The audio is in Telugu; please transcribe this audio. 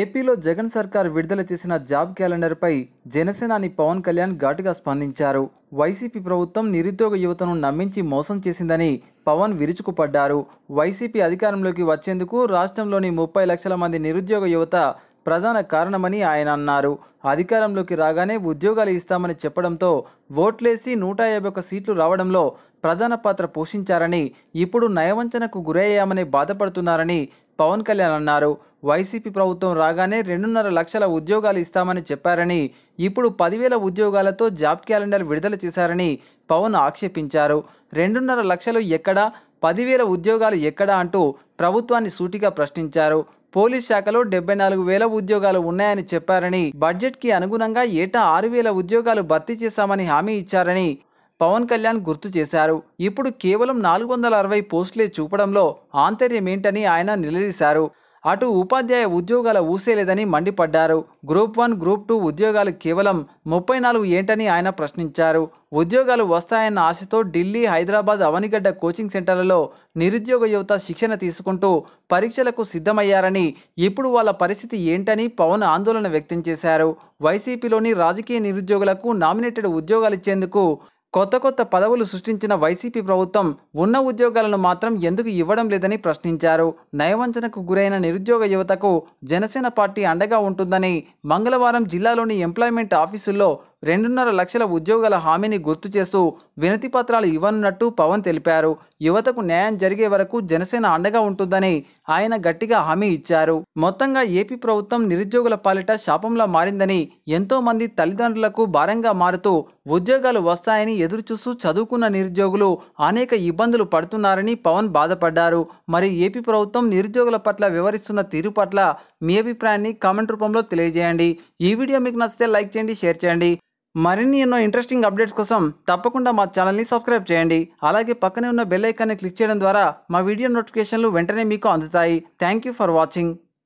ఏపీలో జగన్ సర్కార్ విడుదల చేసిన జాబ్ క్యాలెండర్పై జనసేనాని పవన్ కళ్యాణ్ ఘాటుగా స్పందించారు వైసీపీ ప్రభుత్వం నిరుద్యోగ యువతను నమ్మించి మోసం చేసిందని పవన్ విరుచుకుపడ్డారు వైసీపీ అధికారంలోకి వచ్చేందుకు రాష్ట్రంలోని ముప్పై లక్షల మంది నిరుద్యోగ యువత ప్రధాన కారణమని ఆయన అన్నారు అధికారంలోకి రాగానే ఉద్యోగాలు ఇస్తామని చెప్పడంతో ఓట్లేసి నూట యాభై ఒక సీట్లు రావడంలో ప్రధాన పాత్ర పోషించారని ఇప్పుడు నయవంచనకు గురయ్యామని బాధపడుతున్నారని పవన్ కళ్యాణ్ అన్నారు వైసీపీ ప్రభుత్వం రాగానే రెండున్నర లక్షల ఉద్యోగాలు ఇస్తామని చెప్పారని ఇప్పుడు పదివేల ఉద్యోగాలతో జాబ్ క్యాలెండర్ విడుదల చేశారని పవన్ ఆక్షేపించారు రెండున్నర లక్షలు ఎక్కడా పదివేల ఉద్యోగాలు ఎక్కడా అంటూ ప్రభుత్వాన్ని సూటిగా ప్రశ్నించారు పోలీస్ శాఖలో డెబ్బై నాలుగు వేల ఉద్యోగాలు ఉన్నాయని చెప్పారని బడ్జెట్కి అనుగుణంగా ఏటా ఆరు వేల ఉద్యోగాలు భర్తీ చేశామని హామీ ఇచ్చారని పవన్ కళ్యాణ్ గుర్తు చేశారు ఇప్పుడు కేవలం నాలుగు వందల అరవై పోస్టులే చూపడంలో ఆంతర్యం ఏంటని ఆయన నిలదీశారు అటు ఉపాధ్యాయ ఉద్యోగాల ఊసేలేదని మండిపడ్డారు గ్రూప్ వన్ గ్రూప్ టూ ఉద్యోగాలు కేవలం ముప్పై నాలుగు ఏంటని ఆయన ప్రశ్నించారు ఉద్యోగాలు వస్తాయన్న ఆశతో ఢిల్లీ హైదరాబాద్ అవనిగడ్డ కోచింగ్ సెంటర్లలో నిరుద్యోగ యువత శిక్షణ తీసుకుంటూ పరీక్షలకు సిద్ధమయ్యారని ఇప్పుడు వాళ్ళ పరిస్థితి ఏంటని పవన్ ఆందోళన వ్యక్తం చేశారు వైసీపీలోని రాజకీయ నిరుద్యోగులకు నామినేటెడ్ ఉద్యోగాలు ఇచ్చేందుకు కొత్త కొత్త పదవులు సృష్టించిన వైసీపీ ప్రభుత్వం ఉన్న ఉద్యోగాలను మాత్రం ఎందుకు ఇవ్వడం లేదని ప్రశ్నించారు నయవంచనకు గురైన నిరుద్యోగ యువతకు జనసేన పార్టీ అండగా ఉంటుందని మంగళవారం జిల్లాలోని ఎంప్లాయ్మెంట్ ఆఫీసుల్లో రెండున్నర లక్షల ఉద్యోగాల హామీని గుర్తు చేస్తూ వినతి పత్రాలు ఇవ్వనున్నట్టు పవన్ తెలిపారు యువతకు న్యాయం జరిగే వరకు జనసేన అండగా ఉంటుందని ఆయన గట్టిగా హామీ ఇచ్చారు మొత్తంగా ఏపీ ప్రభుత్వం నిరుద్యోగుల పాలిట శాపంలా మారిందని ఎంతో మంది తల్లిదండ్రులకు భారంగా మారుతూ ఉద్యోగాలు వస్తాయని ఎదురుచూస్తూ చదువుకున్న నిరుద్యోగులు అనేక ఇబ్బందులు పడుతున్నారని పవన్ బాధపడ్డారు మరి ఏపీ ప్రభుత్వం నిరుద్యోగుల పట్ల వివరిస్తున్న తీరు పట్ల మీ అభిప్రాయాన్ని కామెంట్ రూపంలో తెలియజేయండి ఈ వీడియో మీకు నచ్చితే లైక్ చేయండి షేర్ చేయండి మరిన్ని ఎన్నో ఇంట్రెస్టింగ్ అప్డేట్స్ కోసం తప్పకుండా మా ఛానల్ని సబ్స్క్రైబ్ చేయండి అలాగే పక్కనే ఉన్న బెల్ ఐకాన్ని క్లిక్ చేయడం ద్వారా మా వీడియో నోటిఫికేషన్లు వెంటనే మీకు అందుతాయి థ్యాంక్ యూ ఫర్ వాచింగ్